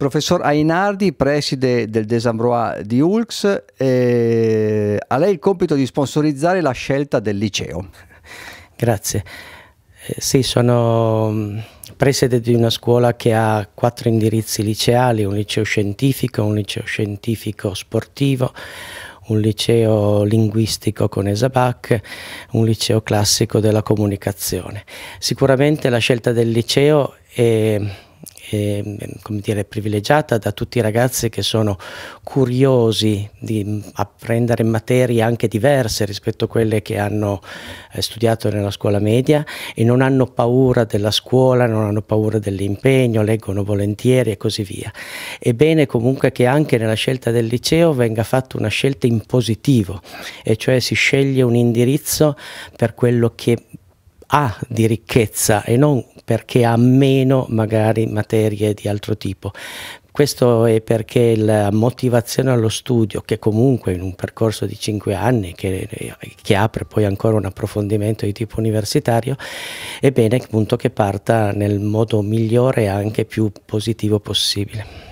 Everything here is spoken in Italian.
Professor Ainardi, preside del Desambrois di Ulx, eh, a lei il compito di sponsorizzare la scelta del liceo. Grazie. Eh, sì, sono mm, preside di una scuola che ha quattro indirizzi liceali, un liceo scientifico, un liceo scientifico sportivo, un liceo linguistico con Esabac, un liceo classico della comunicazione. Sicuramente la scelta del liceo è eh, come dire, privilegiata da tutti i ragazzi che sono curiosi di mm, apprendere materie anche diverse rispetto a quelle che hanno eh, studiato nella scuola media e non hanno paura della scuola, non hanno paura dell'impegno, leggono volentieri e così via. È bene comunque che anche nella scelta del liceo venga fatta una scelta in positivo, e cioè si sceglie un indirizzo per quello che ha di ricchezza e non perché ha meno magari materie di altro tipo. Questo è perché la motivazione allo studio, che comunque in un percorso di cinque anni, che, che apre poi ancora un approfondimento di tipo universitario, è bene appunto che parta nel modo migliore e anche più positivo possibile.